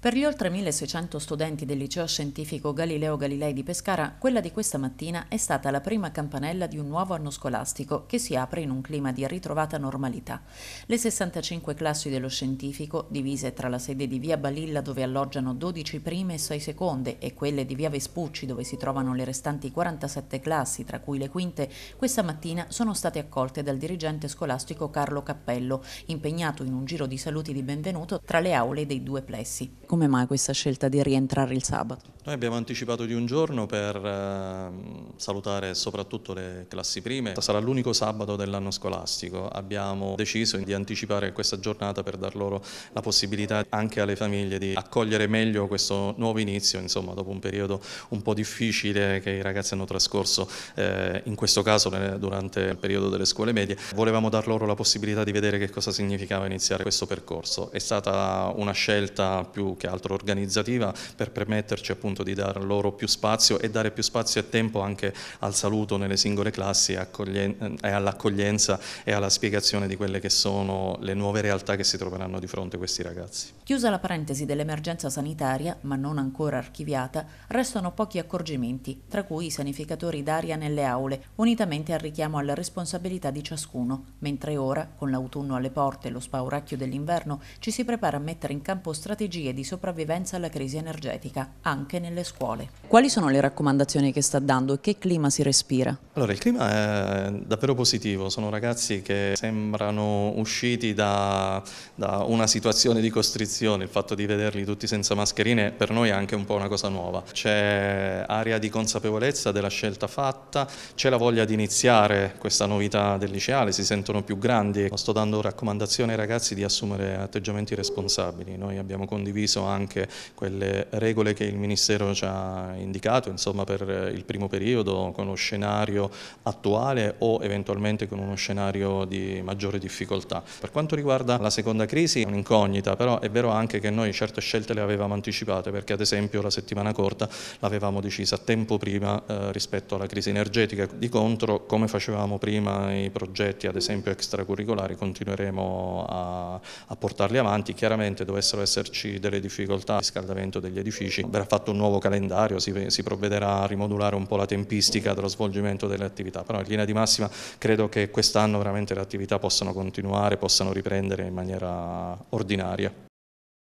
Per gli oltre 1600 studenti del liceo scientifico Galileo Galilei di Pescara, quella di questa mattina è stata la prima campanella di un nuovo anno scolastico che si apre in un clima di ritrovata normalità. Le 65 classi dello scientifico, divise tra la sede di via Balilla dove alloggiano 12 prime e 6 seconde e quelle di via Vespucci dove si trovano le restanti 47 classi, tra cui le quinte, questa mattina sono state accolte dal dirigente scolastico Carlo Cappello, impegnato in un giro di saluti di benvenuto tra le aule dei due plessi come mai questa scelta di rientrare il sabato? Noi abbiamo anticipato di un giorno per eh, salutare soprattutto le classi prime. Sarà l'unico sabato dell'anno scolastico. Abbiamo deciso di anticipare questa giornata per dar loro la possibilità anche alle famiglie di accogliere meglio questo nuovo inizio, insomma, dopo un periodo un po' difficile che i ragazzi hanno trascorso, eh, in questo caso durante il periodo delle scuole medie. Volevamo dar loro la possibilità di vedere che cosa significava iniziare questo percorso. È stata una scelta più che altro organizzativa per permetterci appunto appunto di dar loro più spazio e dare più spazio e tempo anche al saluto nelle singole classi e all'accoglienza e alla spiegazione di quelle che sono le nuove realtà che si troveranno di fronte questi ragazzi. Chiusa la parentesi dell'emergenza sanitaria, ma non ancora archiviata, restano pochi accorgimenti, tra cui i sanificatori d'aria nelle aule, unitamente al richiamo alla responsabilità di ciascuno, mentre ora, con l'autunno alle porte e lo spauracchio dell'inverno, ci si prepara a mettere in campo strategie di sopravvivenza alla crisi energetica, anche nel nelle scuole. Quali sono le raccomandazioni che sta dando e che clima si respira? Allora, il clima è davvero positivo, sono ragazzi che sembrano usciti da, da una situazione di costrizione, il fatto di vederli tutti senza mascherine per noi è anche un po' una cosa nuova. C'è area di consapevolezza della scelta fatta, c'è la voglia di iniziare questa novità del liceale, si sentono più grandi. Sto dando raccomandazione ai ragazzi di assumere atteggiamenti responsabili. Noi abbiamo condiviso anche quelle regole che il Ministero Ministero ci ha indicato insomma, per il primo periodo con lo scenario attuale o eventualmente con uno scenario di maggiore difficoltà. Per quanto riguarda la seconda crisi è un'incognita, però è vero anche che noi certe scelte le avevamo anticipate perché ad esempio la settimana corta l'avevamo decisa tempo prima eh, rispetto alla crisi energetica. Di contro, come facevamo prima i progetti ad esempio extracurricolari, continueremo a, a portarli avanti. Chiaramente dovessero esserci delle difficoltà, riscaldamento degli edifici, verrà fatto un nuovo calendario si, si, provvederà a rimodulare un po' la tempistica dello svolgimento delle attività, però in linea di massima credo che quest'anno veramente le attività possano continuare, possano riprendere in maniera ordinaria.